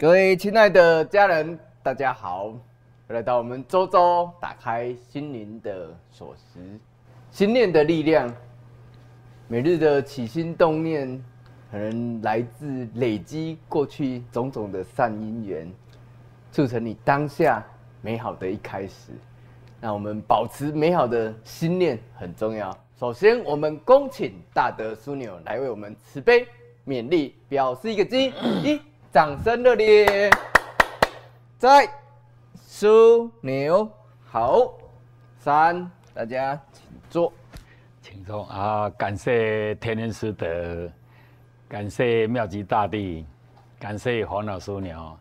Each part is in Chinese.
各位亲爱的家人，大家好，来到我们周周打开心灵的锁匙，心念的力量，每日的起心动念，可能来自累积过去种种的善因缘，促成你当下美好的一开始。那我们保持美好的心念很重要。首先，我们恭请大德枢纽来为我们慈悲勉励，表示一个“一”。一掌声热烈，在苏牛好，三大家请坐，请坐啊！感谢天人师德，感谢妙吉大帝，感谢黄老师牛，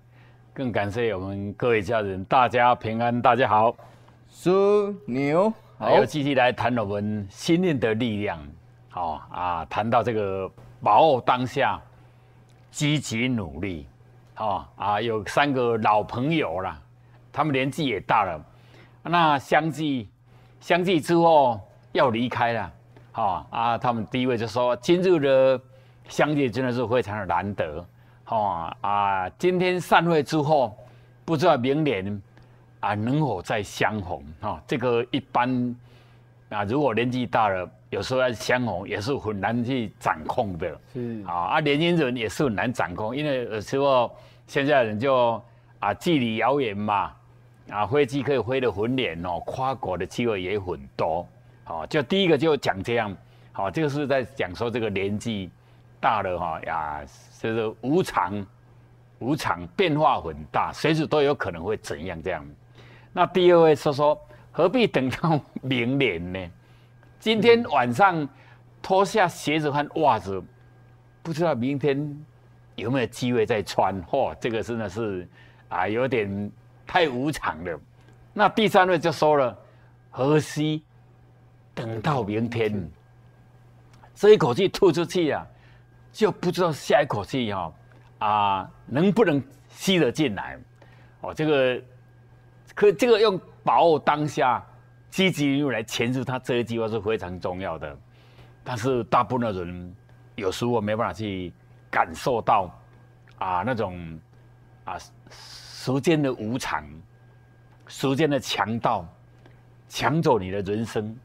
更感谢我们各位家人，大家平安，大家好。苏牛，好，有继续来谈我们心念的力量，好啊！谈到这个把握当下。积极努力，哈啊，有三个老朋友啦，他们年纪也大了，那相继相继之后要离开了，哈啊，他们第一位就说，今日的相聚真的是非常的难得，哈啊，今天散会之后，不知道明年啊能否再相逢，哈，这个一般啊，如果年纪大了。有时候要相逢也是很难去掌控的。是啊，啊，年轻人也是很难掌控，因为有时候现在人就啊，距离遥远嘛，啊，飞机可以飞得很远哦，跨国的机会也很多。哦，就第一个就讲这样，好，个是在讲说这个年纪大了哈呀，就是无常，无常变化很大，随时都有可能会怎样这样。那第二位是说，何必等到明年呢？今天晚上脱下鞋子和袜子，不知道明天有没有机会再穿。嚯，这个真的是啊，有点太无常了。那第三位就说了：“河西，等到明天。”这一口气吐出去啊，就不知道下一口气哈啊能不能吸得进来。哦，这个可这个用把握当下。积极用来钳制他这一句话是非常重要的，但是大部分的人有时候没办法去感受到，啊，那种啊时间的无常，时间的强盗抢走你的人生。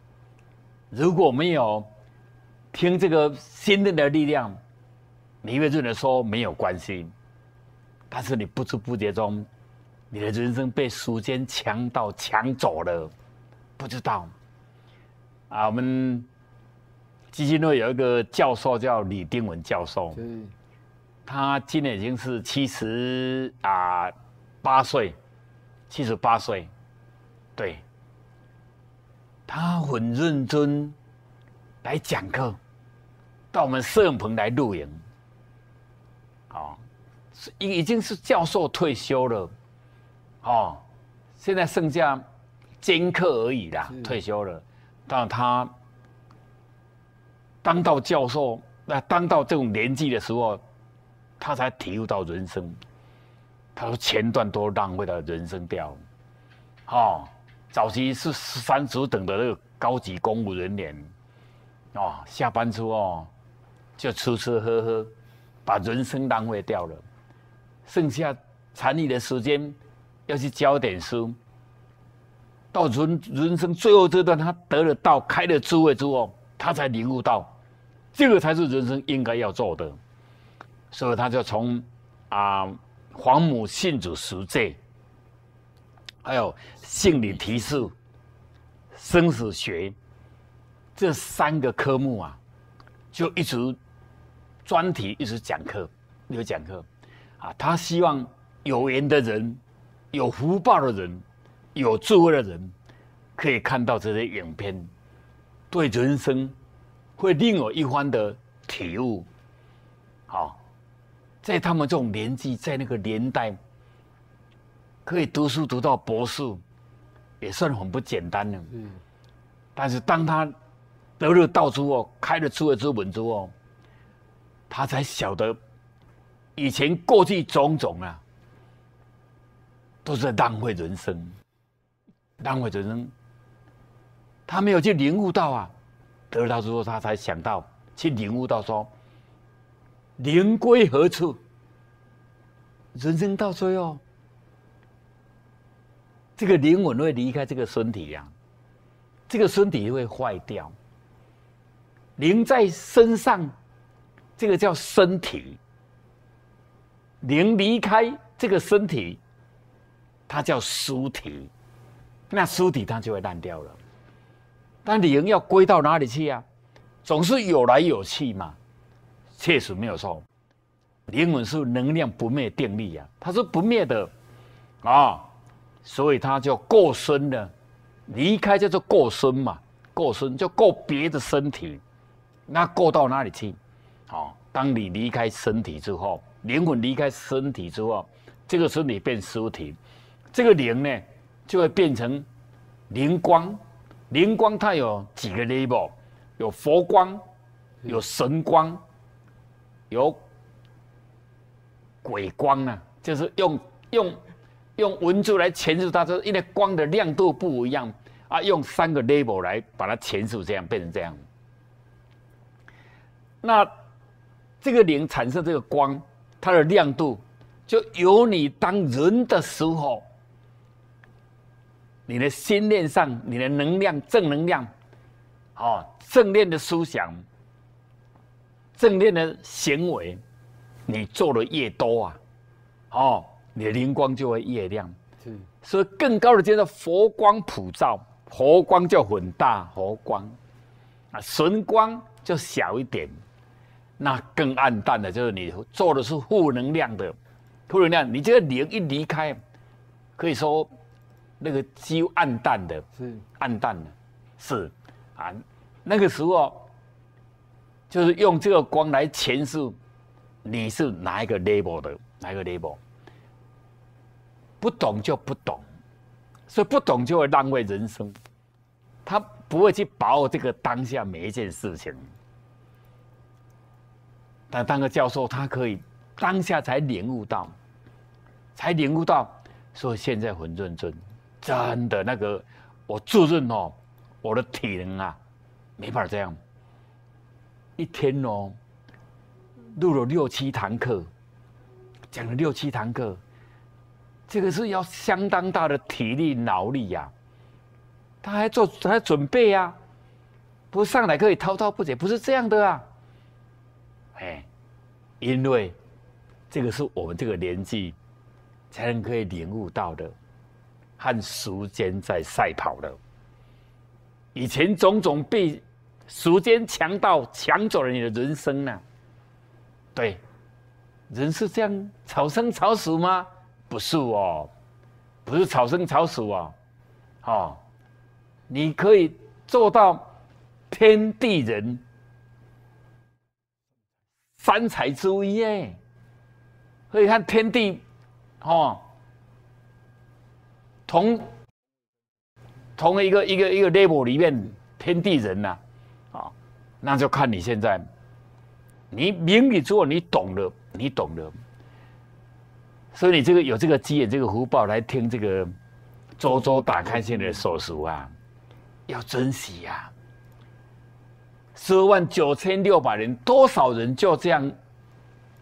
如果没有听这个新灵的力量，你会认为说没有关系。但是你不知不觉中，你的人生被时间强盗抢走了。不知道啊，我们基金会有一个教授叫李丁文教授，他今年已经是七十啊八岁，七十八岁，对，他很认真来讲课，到我们摄影棚来露营，哦，已已经是教授退休了，哦，现在剩下。兼课而已啦，退休了。但他当到教授，那当到这种年纪的时候，他才体会到人生。他说：“前段都浪费了人生掉了。”哦，早期是三十等的那个高级公务人员，哦，下班之后就吃吃喝喝，把人生浪费掉了。剩下残余的时间要去教点书。到人人生最后这段，他得了道，开了智慧之后，他才领悟到，这个才是人生应该要做的。所以他就从啊，黄母信主赎罪，还有性理提示、生死学这三个科目啊，就一直专题一直讲课，有讲课啊，他希望有缘的人，有福报的人。有智慧的人可以看到这些影片，对人生会另有一番的体悟。好，在他们这种年纪，在那个年代，可以读书读到博士，也算很不简单了。嗯。但是当他得了道之后，开了智慧之本之哦，他才晓得以前过去种种啊，都是浪费人生。当回人生，他没有去领悟到啊，得到之后他才想到去领悟到说，灵归何处？人生到最后，这个灵魂会离开这个身体呀，这个身体会坏掉。灵在身上，这个叫身体；灵离开这个身体，它叫书体。那尸体它就会烂掉了，但灵要归到哪里去啊？总是有来有去嘛，确实没有错。灵魂是能量不灭定律啊，它是不灭的啊，所以它就过身的，离开叫做过身嘛，过身就过别的身体，那过到哪里去？好，当你离开身体之后，灵魂离开身体之后，这个身体变尸体，这个灵呢？就会变成灵光，灵光它有几个 label，有佛光，有神光，有鬼光啊！就是用用用文字来诠释它，说是因为光的亮度不一样啊，用三个 label 来把它诠释，这样变成这样。那这个灵产生这个光，它的亮度就由你当人的时候。你的心念上，你的能量、正能量，哦，正念的思想、正念的行为，你做的越多啊，哦，你的灵光就会越亮。所以更高的叫做佛光普照，佛光就很大，佛光啊，神光就小一点。那更暗淡的，就是你做的是负能量的，负能量，你这个灵一离开，可以说。那个就暗淡的，是暗淡的，是啊，那个时候就是用这个光来诠释你是哪一个 level 的，哪一个 level，不懂就不懂，所以不懂就会浪费人生，他不会去把握这个当下每一件事情。但当个教授，他可以当下才领悟到，才领悟到，说现在浑沌沌。真的那个，我自认哦，我的体能啊，没办法这样。一天哦，录了六七堂课，讲了六七堂课，这个是要相当大的体力脑力呀。他还做他准备呀，不上来可以滔滔不绝，不是这样的啊。哎，因为这个是我们这个年纪才能可以领悟到的。和时间在赛跑了。以前种种被时间强盗抢走了，你的人生呢？对，人是这样草生草死吗？不是哦，不是草生草死啊！哦，你可以做到天地人三才之一耶！可以看天地，哦，同同一个一个一个 level 里面，天地人呐，啊，那就看你现在，你明理做，你懂了，你懂了，所以你这个有这个机眼，这个福报来听这个周周打开心的手术啊，要珍惜呀！十二万九千六百人，多少人就这样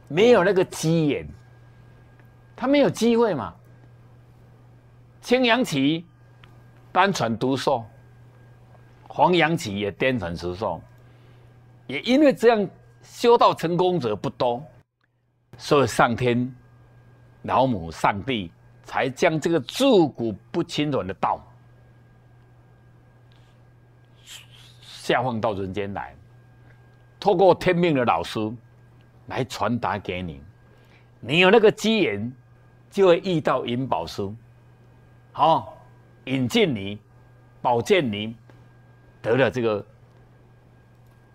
没有那个机眼，他没有机会嘛？青阳旗单纯独诵，黄阳旗也单纯独诵，也因为这样修道成功者不多，所以上天老母、上帝才将这个自古不清纯的道下放到人间来，透过天命的老师来传达给你。你有那个机缘，就会遇到银宝书。好，引荐你，保荐你，得了这个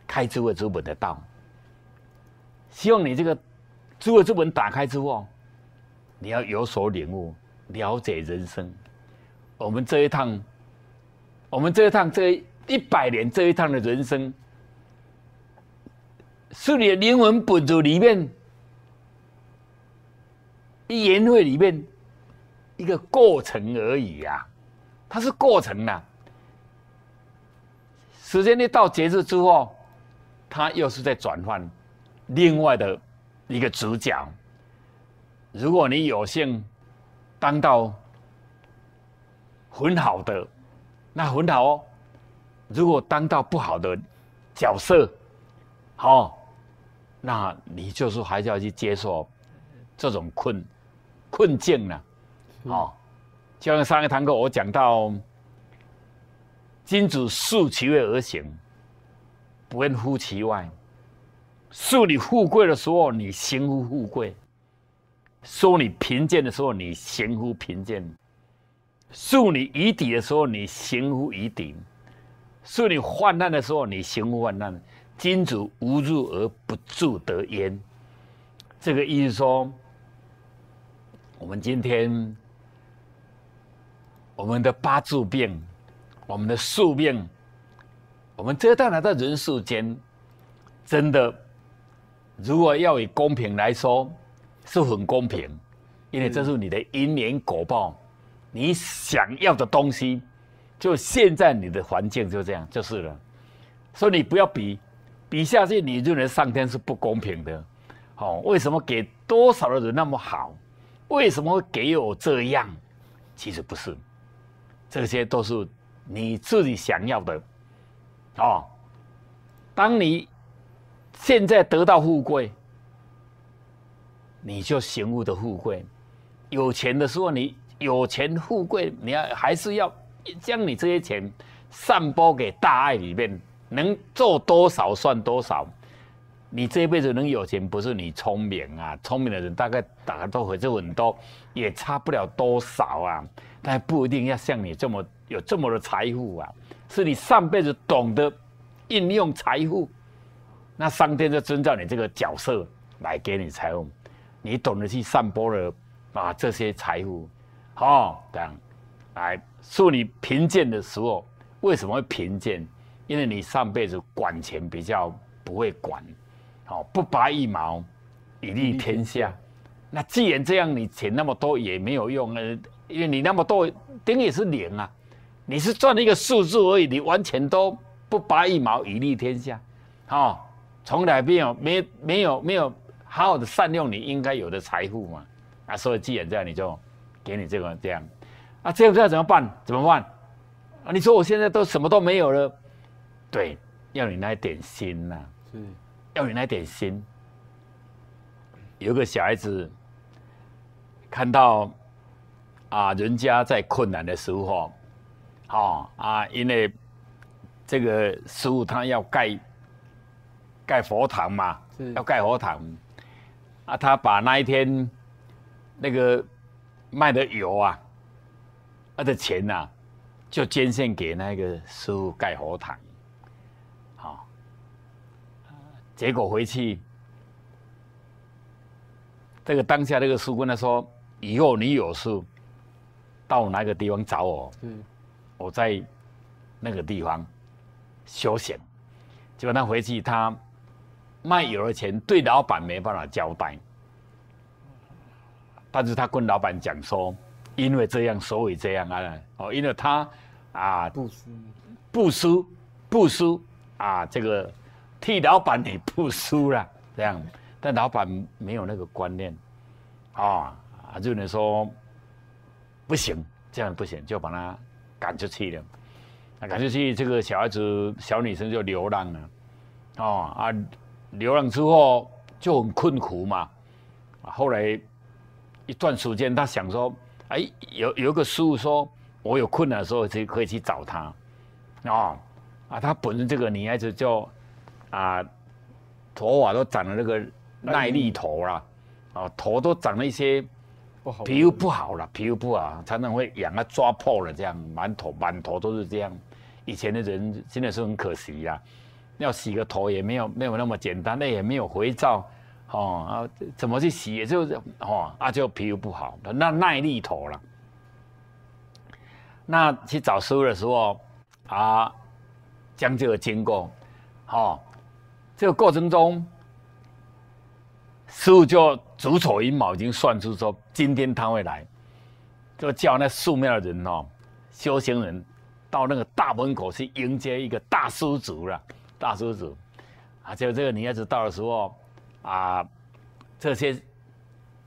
开智慧之本的道。希望你这个智慧之本打开之后，你要有所领悟，了解人生。我们这一趟，我们这一趟这一百年这一趟的人生，是你的灵魂本质里面，一言会里面。一个过程而已呀，它是过程呐。时间一到结束之后，它又是在转换另外的一个主角。如果你有幸当到很好的，那很好哦。如果当到不好的角色，好，那你就是还是要去接受这种困困境呢。哦，就像上一堂课我讲到，君子树其位而行，不问乎其外。树你富贵的时候，你行乎富贵；说你贫贱的时候，你行乎贫贱；树你夷底的时候，你行乎夷底；树你患难的时候，你行乎患难。君子无入而不自得焉。这个意思说，我们今天。我们的八字病，我们的宿命，我们这带来的人世间，真的，如果要以公平来说，是很公平，因为这是你的因缘果报，你想要的东西，就现在你的环境就这样就是了。所以你不要比，比下去你认为上天是不公平的，哦，为什么给多少的人那么好？为什么给我这样？其实不是。这些都是你自己想要的，哦。当你现在得到富贵，你就醒悟的富贵。有钱的时候，你有钱富贵，你要还是要将你这些钱散播给大爱里面，能做多少算多少。你这辈子能有钱，不是你聪明啊，聪明的人大概大家都会做很多，也差不了多少啊。但不一定要像你这么有这么多财富啊！是你上辈子懂得应用财富，那上天就遵照你这个角色来给你财富。你懂得去散播了，啊这些财富，好等来。说你贫贱的时候，为什么会贫贱？因为你上辈子管钱比较不会管，好不拔一毛以利天下。那既然这样，你钱那么多也没有用啊。因为你那么多，顶也是零啊！你是赚了一个数字而已，你完全都不拔一毛以利天下，哦，从来没有没没有没有好好的善用你应该有的财富嘛啊！所以既然这样，你就给你这个这样啊，这样这知怎么办？怎么办？啊！你说我现在都什么都没有了，对，要你那一点心呐，是，要你那一点心。有个小孩子看到。啊，人家在困难的时候，哦啊，因为这个师傅他要盖盖佛堂嘛，要盖佛堂啊，他把那一天那个卖的油啊，他的钱呐，就捐献给那个师傅盖佛堂，好，结果回去，这个当下这个师傅跟他说，以后你有事。到哪个地方找我？我在那个地方休闲。结果他回去，他卖油的钱对老板没办法交代。但是他跟老板讲说：“因为这样，所以这样啊！哦，因为他啊，不输，不输，不输啊！这个替老板你不输了，这样。但老板没有那个观念啊啊，只能说。”不行，这样不行，就把他赶出去了。赶出去，这个小孩子小女生就流浪了。哦啊，流浪之后就很困苦嘛。啊，后来一段时间，他想说，哎，有有一个师傅说，我有困难的时候就可以去找他。啊啊，他本身这个女孩子就啊，头发都长了那个耐力头了，啊，头都长了一些。皮肤不好了，皮肤不好，常常会痒啊，抓破了这样，满头满头都是这样。以前的人真的是很可惜啦，要洗个头也没有没有那么简单，那也没有回照哦啊，怎么去洗？也就是哦，啊就皮肤不好，那耐力头了。那去找师傅的时候啊，将就经过哦，这个过程中。师傅就祖丑云毛已经算出说今天他会来，就叫那寺庙的人哦，修行人到那个大门口去迎接一个大施主了。大施主啊，就这个女孩子到的时候啊，这些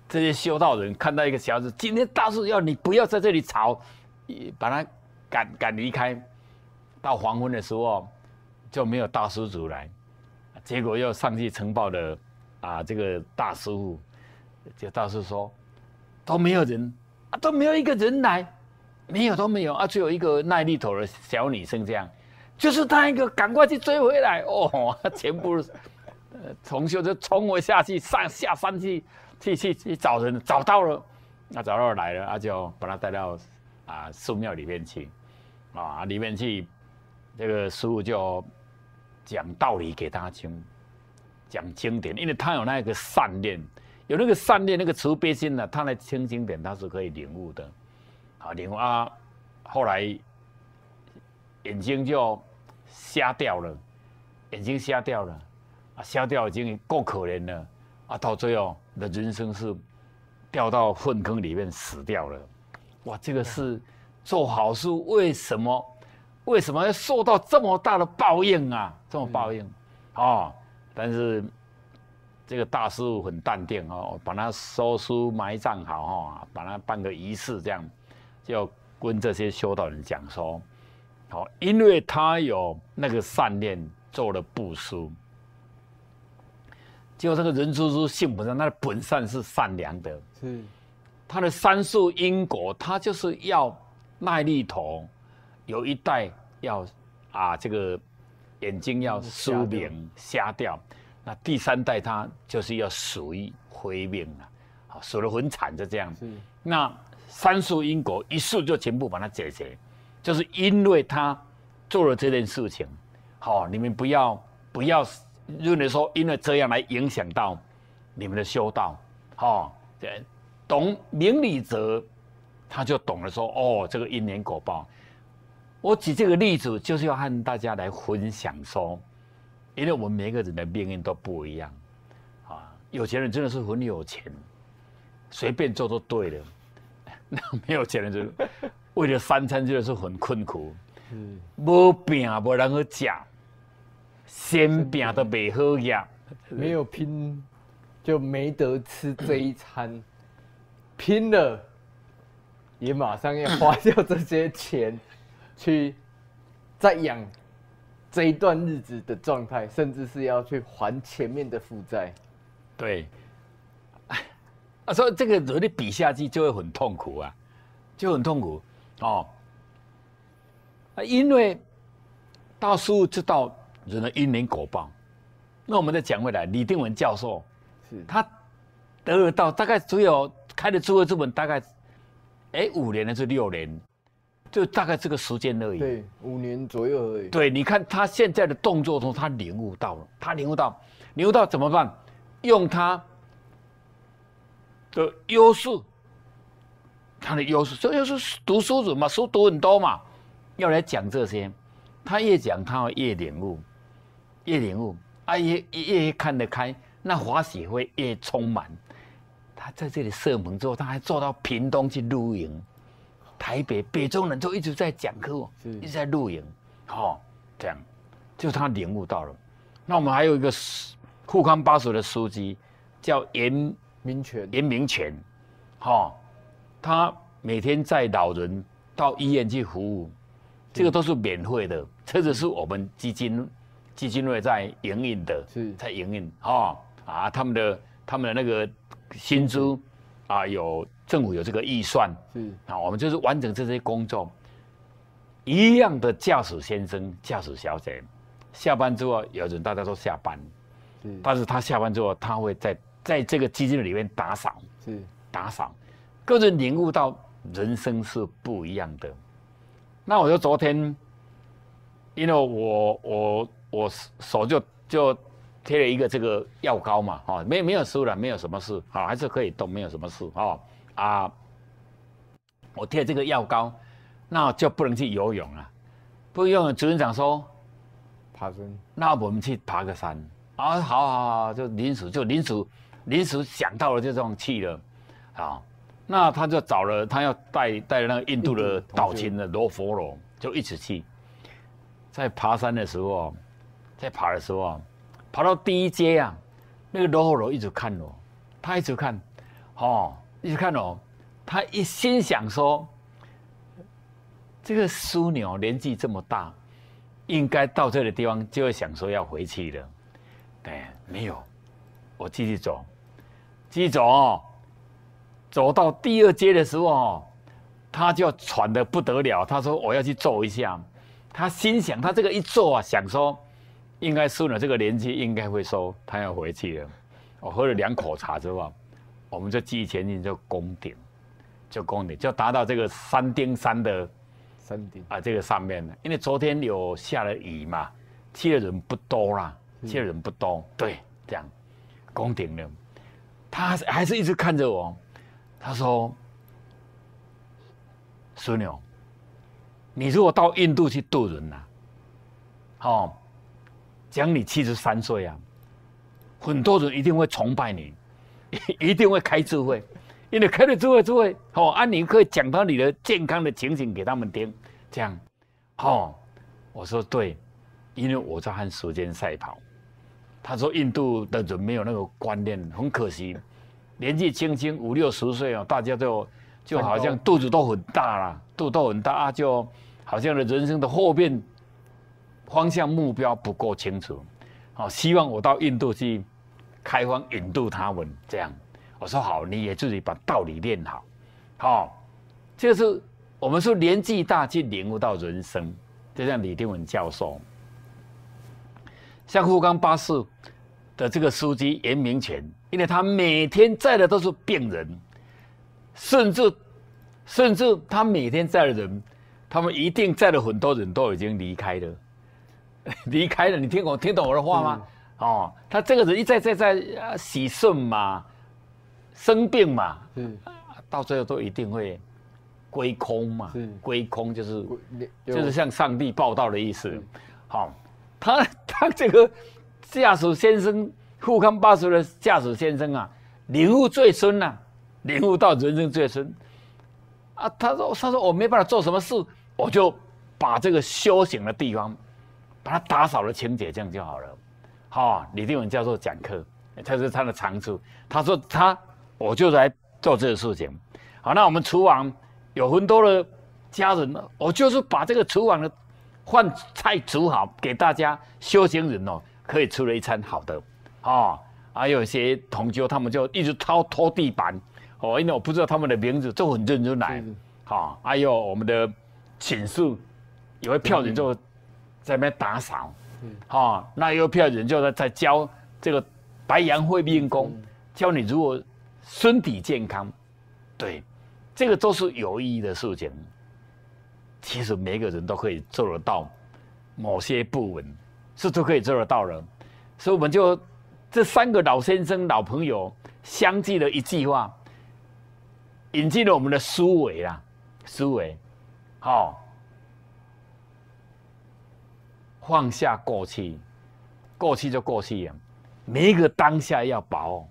这些修道人看到一个小子，今天大施要你不要在这里吵，把他赶赶离开。到黄昏的时候就没有大师主来，结果又上去呈报了。啊，这个大师傅就倒是说，都没有人啊，都没有一个人来，没有都没有啊，只有一个耐力头的小女生这样，就是他一个，赶快去追回来哦，全部同学就冲我下去，上下山去，去去去找人，找到了，那找到来了，啊就把他带到啊寺庙里面去，啊里面去，这个师傅就讲道理给他听。讲经典，因为他有那个善念，有那个善念，那个慈悲心呢，他来听经典，他是可以领悟的，啊，领悟啊。后来眼睛就瞎掉了，眼睛瞎掉了，啊，瞎掉已经够可怜了，啊，到最后的人生是掉到粪坑里面死掉了，哇，这个是做好事，为什么为什么要受到这么大的报应啊？这么报应，啊。但是这个大师傅很淡定哦，把他收书埋葬好哈，把他办个仪式，这样就跟这些修道人讲说：，好，因为他有那个善念做了布施，就这个人之初性本善，他的本善是善良的，是他的三世因果，他就是要耐力同，有一代要啊这个。眼睛要失明瞎掉，那第三代他就是要于回灭了，好，死了很惨就这样子。那三受因果一受就全部把它解决，就是因为他做了这件事情。好，你们不要不要，认为说因为这样来影响到你们的修道，好，懂明理者他就懂了说哦，这个因缘果报。我举这个例子就是要和大家来分享，说，因为我们每个人的命运都不一样啊。有钱人真的是很有钱，随便做都对的；那没有钱人就为了三餐真的是很困苦，嗯，无病无啷个食，先病都未好呀。没有拼就没得吃这一餐，拼了也马上要花掉这些钱。去再养这一段日子的状态，甚至是要去还前面的负债。对，啊，所以这个人你比下去就会很痛苦啊，就很痛苦哦。啊，因为大叔知道人的因缘果报，那我们再讲回来，李定文教授，是他得到大概只有开了智慧资本，大概哎五年还是六年。就大概这个时间而已。对，五年左右而已。对，你看他现在的动作中，他领悟到了，他领悟到，领悟到怎么办？用他的优势，他的优势，这就是读书人嘛，书读很多嘛，要来讲这些。他越讲，他会越领悟，越领悟，啊，越越看得开，那华喜会越充满。他在这里射门之后，他还坐到屏东去露营。台北北中人都一直在讲课，一直在录影，哈，这样，就他领悟到了。那我们还有一个富康八所的书记叫严明权，严明权，哈，他每天带老人到医院去服务，这个都是免费的，车子是我们基金基金会在营运的，是，在营运，哈，啊，他们的他们的那个薪资啊有。政府有这个预算，嗯，啊，我们就是完成这些工作。一样的驾驶先生、驾驶小姐，下班之后，有人大家都下班，嗯，但是他下班之后，他会在在这个基金里面打赏，是打赏，个人领悟到人生是不一样的。那我就昨天，因为我我我手就就贴了一个这个药膏嘛，哈，没没有事了，没有什么事，哦，还是可以动，没有什么事，哦。啊！我贴这个药膏，那就不能去游泳了。不用，主任长说，爬山。那我们去爬个山啊！好好好，就临时就临时临时想到了就这样去了啊。那他就找了他要带带那个印度的岛清的罗佛罗，就一起去。在爬山的时候，在爬的时候啊，爬到第一阶啊，那个罗佛罗一直看哦，他一直看哦。你看哦，他一心想说，这个枢纽年纪这么大，应该到这个地方，就会想说要回去了。哎，没有，我继续走，继续走。走到第二阶的时候哦，他就喘的不得了。他说：“我要去坐一下。”他心想，他这个一坐啊，想说，应该输了，这个年纪应该会说他要回去了。我喝了两口茶，之后，啊。我们就继续前进，就攻顶，就攻顶，就达到这个山顶山的山顶啊，这个上面了。因为昨天有下了雨嘛，接人不多啦，接人不多。对，这样攻顶了。他还是一直看着我，他说：“孙女，你如果到印度去渡人呐，好，讲你七十三岁啊，很多人一定会崇拜你。” 一定会开智慧，因为开了智慧之后，好，你可以讲到你的健康的情形给他们听。这样，好，我说对，因为我在和时间赛跑。他说：“印度的人没有那个观念，很可惜，年纪轻轻五六十岁啊，大家就就好像肚子都很大了，肚都很大，就好像人生的后面方向目标不够清楚。好，希望我到印度去。”开光引渡他们这样，我说好，你也自己把道理练好，好，就是我们说年纪大去领悟到人生，就像李丁文教授，像沪钢巴士的这个书记严明权，因为他每天载的都是病人，甚至甚至他每天载的人，他们一定载了很多人都已经离开了，离开了，你听懂听懂我的话吗？哦，他这个人一再再再啊，喜顺嘛，生病嘛，嗯，到最后都一定会归空嘛。归空就是就是向上帝报道的意思。好，他 他这个驾驶先生富康八十的驾驶先生啊，领悟最深呐，领悟到人生最深。啊，他说，他说我没办法做什么事，我就把这个修行的地方把它打扫了、清洁，这样就好了。哦，李定文教授讲课，这是他的长处。他说他，我就来做这个事情。好，那我们厨房有很多的家人，我就是把这个厨房的饭菜煮好，给大家修行人哦可以吃了一餐好的。哦，还有一些同学他们就一直掏拖地板，哦，因为我不知道他们的名字，都很认真来。哈，还有我们的寝室，有位票人就在那边打扫。哦，那邮票人就在在教这个白羊会命宫，教你如果身体健康，对，这个都是有意义的事情。其实每个人都可以做得到，某些部分是都可以做得到的。所以我们就这三个老先生、老朋友相继的一句话，引进了我们的思维啦，思维，好。放下过去，过去就过去了。每一个当下要薄，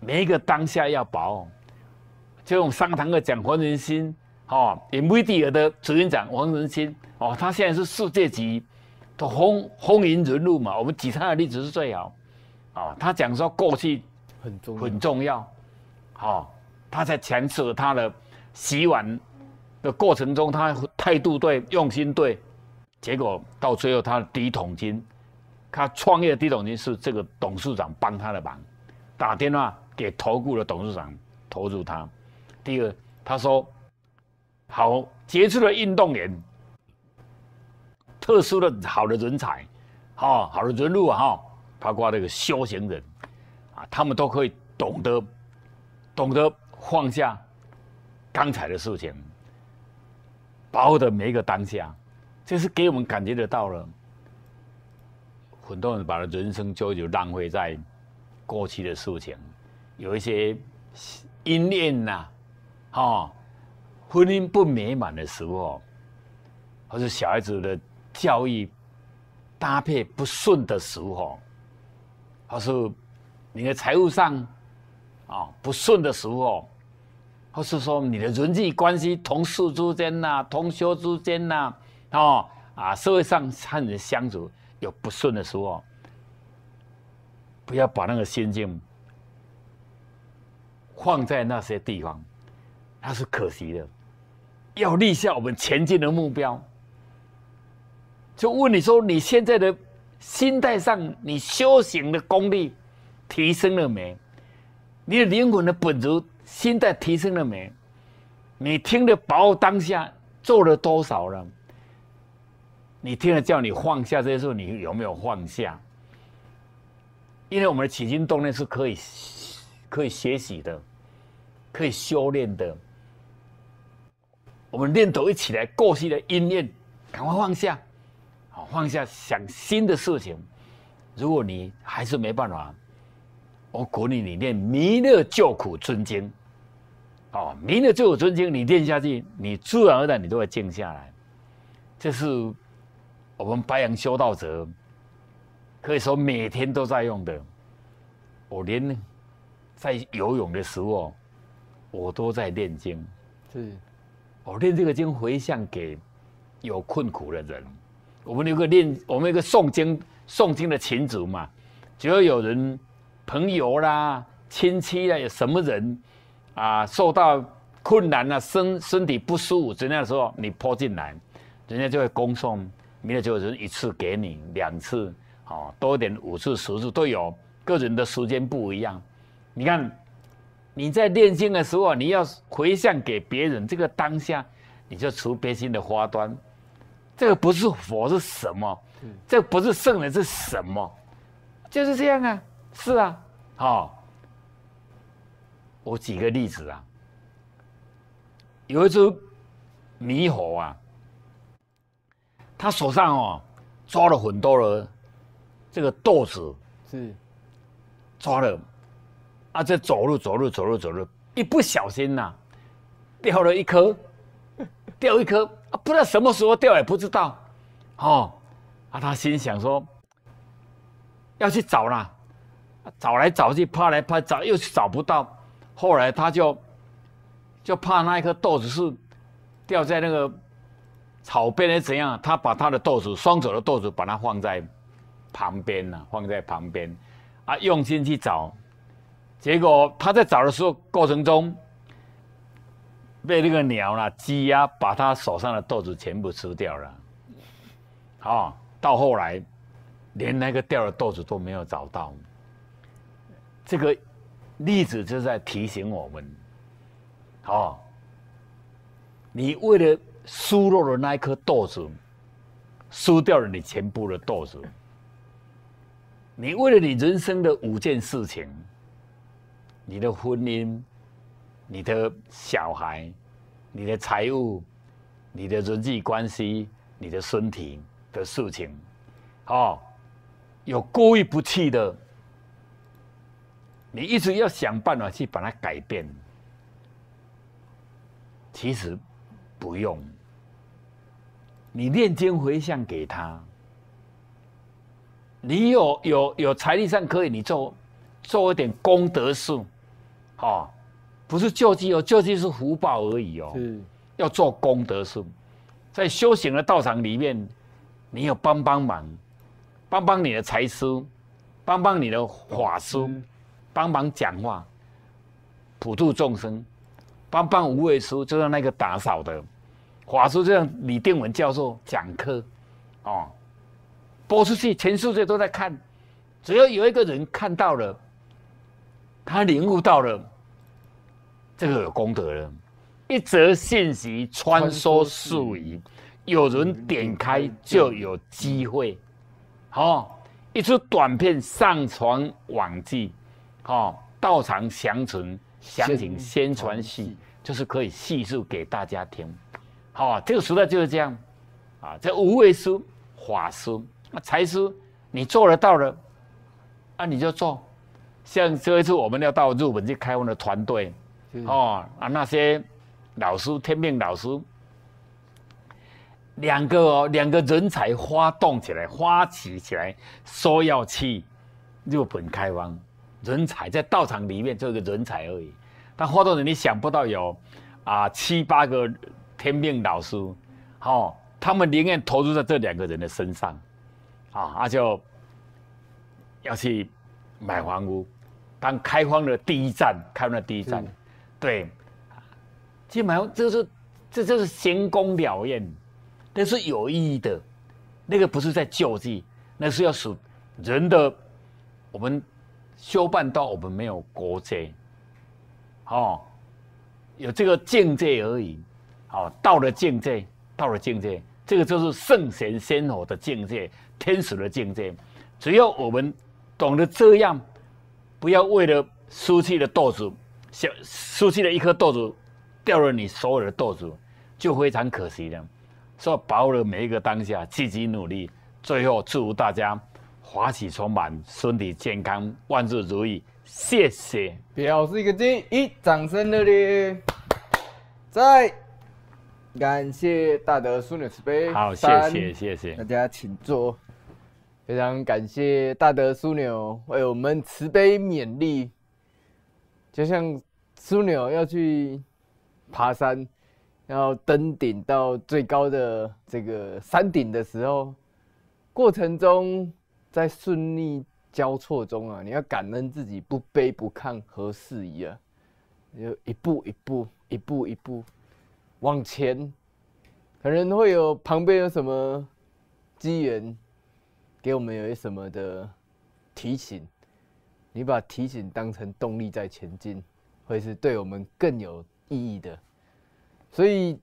每一个当下要薄。就用们商谈的蒋红仁心，哦，也美的的执行长王仁心，哦，他现在是世界级，的风风云人物嘛。我们举他的例子是最好，啊，他讲说过去很重要，很重要，好，他在前者他的洗碗的过程中，他态度对，用心对。结果到最后，他第一桶金，他创业的第一桶金是这个董事长帮他的忙，打电话给投顾的董事长投入他。第二，他说，好杰出的运动员，特殊的好的人才，哈好的人物哈，包括这个修行人啊，他们都可以懂得懂得放下刚才的事情，把握的每一个当下。就是给我们感觉得到了，很多人把人生纠结浪费在过去的事情，有一些因影呐，哦，婚姻不美满的时候，或是小孩子的教育搭配不顺的时候，或是你的财务上啊不顺的时候，或是说你的人际关系，同事之间呐，同学之间呐。哦，啊，社会上和人相处有不顺的时候，不要把那个心境放在那些地方，那是可惜的。要立下我们前进的目标。就问你说，你现在的心态上，你修行的功力提升了没？你的灵魂的本足心态提升了没？你听的把握当下做了多少了？你听了叫你放下这些事，你有没有放下？因为我们的起心动念是可以可以学习的，可以修炼的。我们念头一起来，过去的因念赶快放下，好放下想新的事情。如果你还是没办法，我鼓励你念弥勒救苦尊经，哦，弥勒救苦尊经，你念下去，你自然而然你都会静下来。这是。我们白羊修道者可以说每天都在用的。我连在游泳的时候，我都在念经。是，我念这个经回向给有困苦的人。我们有个念，我们有个诵经、诵经的群组嘛。只要有人朋友啦、亲戚啦、有什么人啊，受到困难啊、身身体不舒服怎样的，时候你泼进来，人家就会恭送。弥勒就是一次给你两次，哦，多点五次十次都有，个人的时间不一样。你看你在念经的时候，你要回向给别人，这个当下你就除别心的花端，这个不是佛是什么？这不是圣人是什么？就是这样啊，是啊，哦。我举个例子啊，有一只猕猴啊。他手上哦抓了很多的这个豆子，是抓了啊，这走路走路走路走路，一不小心呐掉了一颗，掉一颗啊，不知道什么时候掉也不知道，哦啊，他心想说要去找啦，找来找去怕来怕找又找不到，后来他就就怕那一颗豆子是掉在那个。草编的怎样？他把他的豆子，双手的豆子，把它放在旁边呢，放在旁边，啊，用心去找。结果他在找的时候过程中，被那个鸟啦、鸡呀，把他手上的豆子全部吃掉了。哦，到后来连那个掉的豆子都没有找到。这个例子就在提醒我们，哦，你为了。输了那一颗豆子，输掉了你全部的豆子。你为了你人生的五件事情，你的婚姻、你的小孩、你的财务、你的人际关系、你的身体的事情，哦，有过意不去的，你一直要想办法去把它改变。其实不用。你念经回向给他，你有有有财力上可以，你做做一点功德事，哦，不是救济哦，救济是福报而已哦。是，要做功德事，在修行的道场里面，你要帮帮忙，帮帮你的财师，帮帮你的法师，帮忙讲话，普度众生，帮帮无畏师，就是那个打扫的。华叔这样，李定文教授讲课，哦，播出去，全世界都在看。只要有一个人看到了，他领悟到了，这个有功德了。一则信息穿梭数亿，有人点开就有机会。好，一出短片上传网际，好，道场详存详情宣传系，就是可以叙述给大家听。好，这个时代就是这样，啊，这五位师法师、财师，你做得到了，啊，你就做。像这一次我们要到日本去开光的团队，哦，啊，那些老师、天命老师，两个两个人才发动起来，发起起来，说要去日本开光，人才在道场里面做个人才而已。但发动人你想不到有啊七八个。天命老师，哦，他们宁愿投入在这两个人的身上，啊，那就要去买房屋，当开荒的第一站，开荒的第一站，对，去买房，这是这就是闲宫了业，但是有意义的，那个不是在救济，那是要使人的我们修办到我们没有国界，哦，有这个境界而已。哦，到了境界，到了境界，这个就是圣贤先火的境界，天使的境界。只要我们懂得这样，不要为了输气的豆子，小输气了一颗豆子，掉了你所有的豆子，就非常可惜了。所以把握了每一个当下，积极努力。最后祝福大家华喜充满，身体健康，万事如意。谢谢，表示一个敬意，掌声热烈。在。感谢大德枢纽慈悲，好，谢谢谢谢，大家请坐。非常感谢大德枢纽，为我们慈悲勉励。就像枢纽要去爬山，要登顶到最高的这个山顶的时候，过程中在顺利交错中啊，你要感恩自己不卑不亢和适宜啊，就一步一步，一步一步。往前可能会有旁边有什么机缘给我们有一什么的提醒，你把提醒当成动力在前进，会是对我们更有意义的。所以，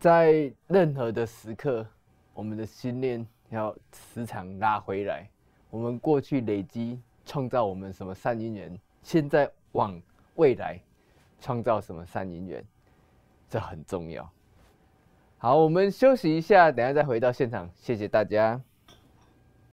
在任何的时刻，我们的训练要时常拉回来，我们过去累积创造我们什么善因缘，现在往未来创造什么善因缘。这很重要。好，我们休息一下，等下再回到现场。谢谢大家。